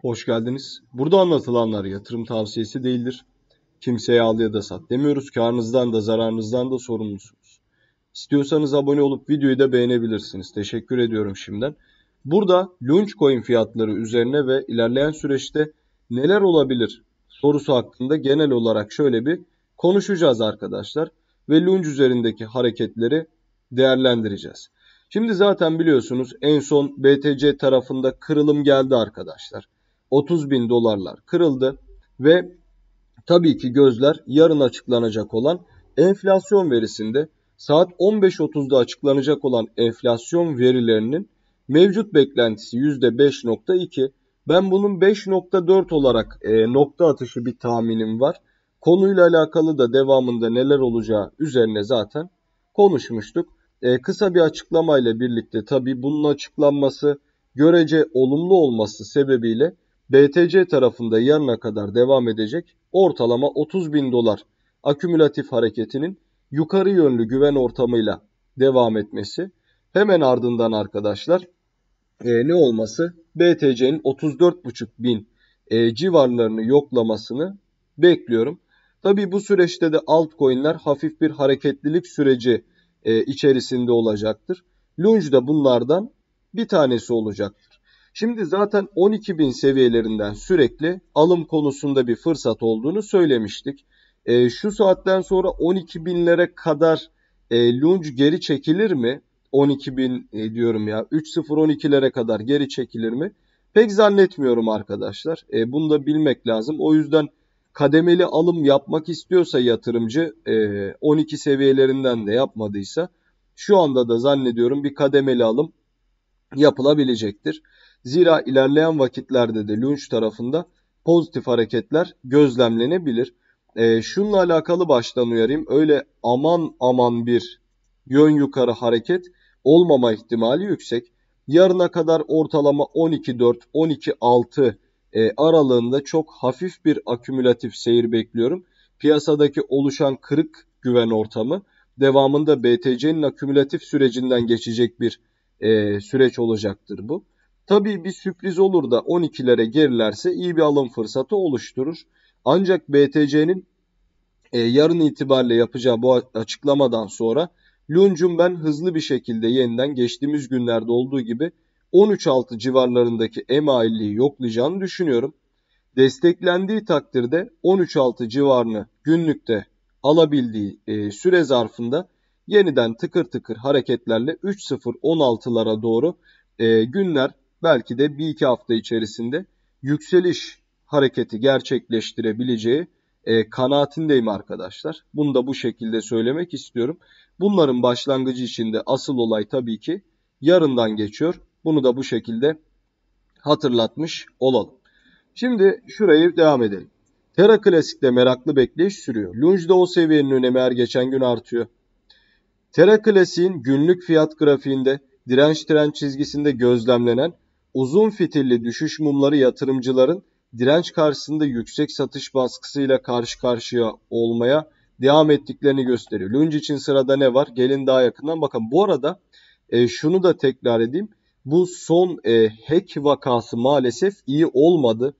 Hoş geldiniz. Burada anlatılanlar yatırım tavsiyesi değildir. Kimseye al ya da sat demiyoruz. Karnınızdan da zararınızdan da sorumlusunuz. İstiyorsanız abone olup videoyu da beğenebilirsiniz. Teşekkür ediyorum şimdiden. Burada Launchcoin fiyatları üzerine ve ilerleyen süreçte neler olabilir sorusu hakkında genel olarak şöyle bir konuşacağız arkadaşlar. Ve Launch üzerindeki hareketleri değerlendireceğiz. Şimdi zaten biliyorsunuz en son BTC tarafında kırılım geldi arkadaşlar. 30 bin dolarlar kırıldı ve tabii ki gözler yarın açıklanacak olan enflasyon verisinde saat 15.30'da açıklanacak olan enflasyon verilerinin mevcut beklentisi %5.2. Ben bunun 5.4 olarak e, nokta atışı bir tahminim var. Konuyla alakalı da devamında neler olacağı üzerine zaten konuşmuştuk. E, kısa bir açıklamayla birlikte tabii bunun açıklanması görece olumlu olması sebebiyle BTC tarafında yarına kadar devam edecek ortalama 30 bin dolar akümülatif hareketinin yukarı yönlü güven ortamıyla devam etmesi. Hemen ardından arkadaşlar e, ne olması? BTC'nin 34,5 bin e, civarlarını yoklamasını bekliyorum. Tabi bu süreçte de altcoin'ler hafif bir hareketlilik süreci e, içerisinde olacaktır. Lunge de bunlardan bir tanesi olacak. Şimdi zaten 12.000 seviyelerinden sürekli alım konusunda bir fırsat olduğunu söylemiştik. E, şu saatten sonra 12.000'lere kadar e, lunge geri çekilir mi? 12.000 e, diyorum ya 3.012'lere kadar geri çekilir mi? Pek zannetmiyorum arkadaşlar. E, bunu da bilmek lazım. O yüzden kademeli alım yapmak istiyorsa yatırımcı e, 12 seviyelerinden de yapmadıysa şu anda da zannediyorum bir kademeli alım yapılabilecektir. Zira ilerleyen vakitlerde de Lynch tarafında pozitif hareketler gözlemlenebilir. E, şununla alakalı baştan uyarayım. Öyle aman aman bir yön yukarı hareket olmama ihtimali yüksek. Yarına kadar ortalama 12.4-12.6 e, aralığında çok hafif bir akümülatif seyir bekliyorum. Piyasadaki oluşan kırık güven ortamı devamında BTC'nin akümülatif sürecinden geçecek bir e, süreç olacaktır bu. Tabii bir sürpriz olur da 12'lere gerilerse iyi bir alım fırsatı oluşturur. Ancak BTC'nin e, yarın itibariyle yapacağı bu açıklamadan sonra Luncun ben hızlı bir şekilde yeniden geçtiğimiz günlerde olduğu gibi 13.6 civarlarındaki emailliği yoklayacağını düşünüyorum. Desteklendiği takdirde 13.6 civarını günlükte alabildiği e, süre zarfında yeniden tıkır tıkır hareketlerle 3.016'lara doğru e, günler belki de bir iki hafta içerisinde yükseliş hareketi gerçekleştirebileceği e, kanaatindeyim arkadaşlar. Bunu da bu şekilde söylemek istiyorum. Bunların başlangıcı içinde asıl olay tabii ki yarından geçiyor. Bunu da bu şekilde hatırlatmış olalım. Şimdi şurayı devam edelim. Terra Classic'te meraklı bekleyiş sürüyor. Lunge'da o seviyenin önemi her geçen gün artıyor. Terra Classic'in günlük fiyat grafiğinde direnç tren çizgisinde gözlemlenen Uzun fitilli düşüş mumları yatırımcıların direnç karşısında yüksek satış baskısıyla karşı karşıya olmaya devam ettiklerini gösteriyor. Lunge için sırada ne var? Gelin daha yakından bakın. Bu arada e, şunu da tekrar edeyim. Bu son e, hack vakası maalesef iyi olmadı.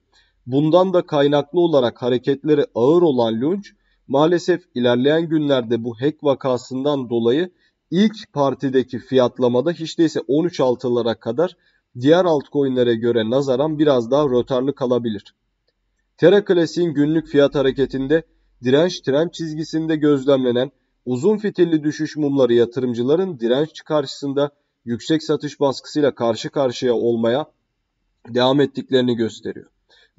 Bundan da kaynaklı olarak hareketleri ağır olan Lunge maalesef ilerleyen günlerde bu hack vakasından dolayı ilk partideki fiyatlamada hiç değilse 13 altılara kadar diğer altcoin'lere göre nazaran biraz daha rötarlı kalabilir. Terra Classic'in günlük fiyat hareketinde direnç tren çizgisinde gözlemlenen uzun fitilli düşüş mumları yatırımcıların direnç karşısında yüksek satış baskısıyla karşı karşıya olmaya devam ettiklerini gösteriyor.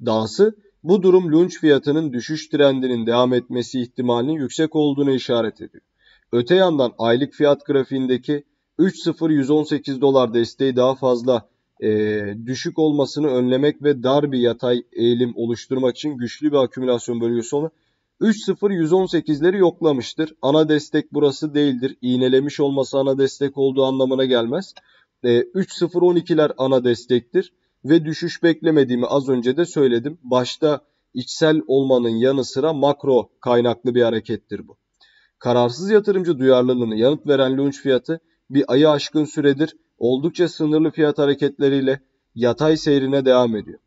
Dahası bu durum lunch fiyatının düşüş trendinin devam etmesi ihtimalinin yüksek olduğunu işaret ediyor. Öte yandan aylık fiyat grafiğindeki 3.0118 dolar desteği daha fazla e, düşük olmasını önlemek ve dar bir yatay eğilim oluşturmak için güçlü bir akümülasyon bölgesi olan 3.0118'leri yoklamıştır. Ana destek burası değildir. İğnelemiş olması ana destek olduğu anlamına gelmez. E, 3 ana destektir ve düşüş beklemediğimi az önce de söyledim. Başta içsel olmanın yanı sıra makro kaynaklı bir harekettir bu. Kararsız yatırımcı duyarlılığını yanıt veren lunch fiyatı bir ayı aşkın süredir oldukça sınırlı fiyat hareketleriyle yatay seyrine devam ediyor.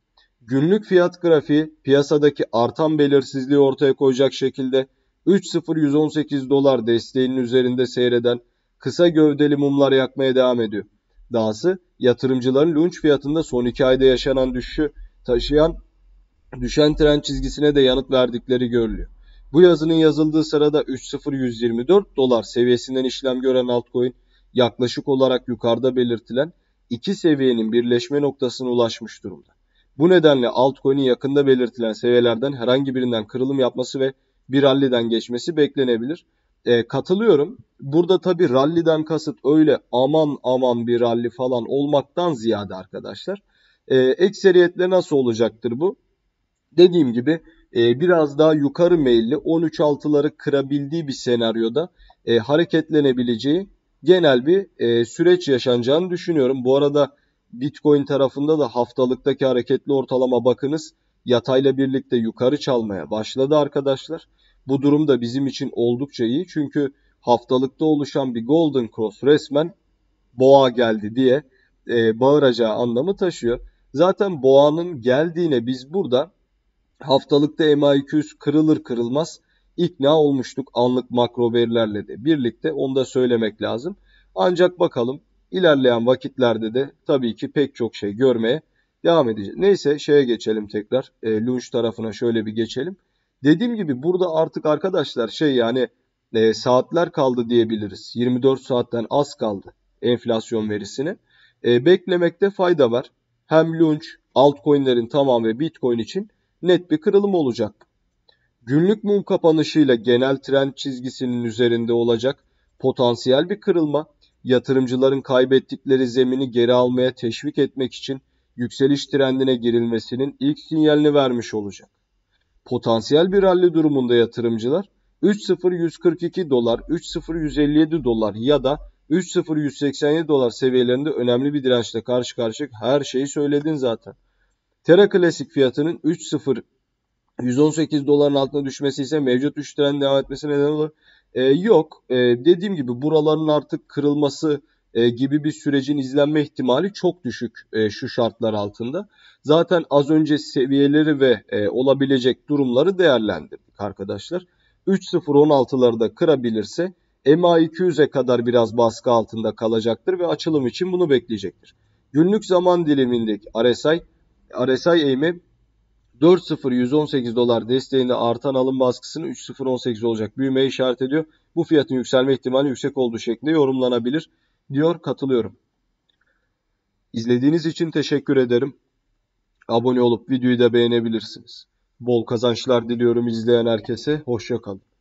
Günlük fiyat grafiği piyasadaki artan belirsizliği ortaya koyacak şekilde 3.0118 dolar desteğinin üzerinde seyreden kısa gövdeli mumlar yakmaya devam ediyor. Dahası yatırımcıların lunch fiyatında son 2 ayda yaşanan düşüşü taşıyan düşen tren çizgisine de yanıt verdikleri görülüyor. Bu yazının yazıldığı sırada 3.0124 dolar seviyesinden işlem gören altcoin yaklaşık olarak yukarıda belirtilen iki seviyenin birleşme noktasına ulaşmış durumda. Bu nedenle altcoin'in yakında belirtilen seviyelerden herhangi birinden kırılım yapması ve bir rally'den geçmesi beklenebilir. E, katılıyorum. Burada tabi rally'den kasıt öyle aman aman bir rally falan olmaktan ziyade arkadaşlar. E, ekseriyetle nasıl olacaktır bu? Dediğim gibi e, biraz daha yukarı meyilli 13.6'ları kırabildiği bir senaryoda e, hareketlenebileceği genel bir e, süreç yaşanacağını düşünüyorum. Bu arada Bitcoin tarafında da haftalıktaki hareketli ortalama bakınız yatayla birlikte yukarı çalmaya başladı arkadaşlar. Bu durum da bizim için oldukça iyi çünkü haftalıkta oluşan bir golden cross resmen boğa geldi diye e, bağıracağı anlamı taşıyor. Zaten boğanın geldiğine biz burada haftalıkta MA200 kırılır kırılmaz ikna olmuştuk anlık makro verilerle de birlikte onu da söylemek lazım. Ancak bakalım ilerleyen vakitlerde de tabii ki pek çok şey görmeye devam edeceğiz. Neyse şeye geçelim tekrar. E, Lunch tarafına şöyle bir geçelim. Dediğim gibi burada artık arkadaşlar şey yani e, saatler kaldı diyebiliriz. 24 saatten az kaldı enflasyon verisini. E, beklemekte fayda var. Hem Lunch, altcoin'lerin tamamı ve Bitcoin için net bir kırılım olacak. Günlük mum kapanışıyla genel trend çizgisinin üzerinde olacak potansiyel bir kırılma yatırımcıların kaybettikleri zemini geri almaya teşvik etmek için yükseliş trendine girilmesinin ilk sinyalini vermiş olacak. Potansiyel bir rally durumunda yatırımcılar 3.0142 dolar, 3.0157 dolar ya da 3.0187 dolar seviyelerinde önemli bir dirençle karşı karşıya her şeyi söyledin zaten. Terra Classic fiyatının 3.0 118 doların altına düşmesi ise mevcut üç trend devam etmesi neden olur. E, yok. E, dediğim gibi buraların artık kırılması e, gibi bir sürecin izlenme ihtimali çok düşük e, şu şartlar altında. Zaten az önce seviyeleri ve e, olabilecek durumları değerlendirdik arkadaşlar. 3.016'ları da kırabilirse MA200'e kadar biraz baskı altında kalacaktır ve açılım için bunu bekleyecektir. Günlük zaman dilimindeki RSI, RSI eğimi 4.0118 dolar desteğinde artan alım baskısının 3.018 olacak büyümeyi işaret ediyor. Bu fiyatın yükselme ihtimali yüksek olduğu şeklinde yorumlanabilir diyor katılıyorum. İzlediğiniz için teşekkür ederim. Abone olup videoyu da beğenebilirsiniz. Bol kazançlar diliyorum izleyen herkese. Hoşçakalın.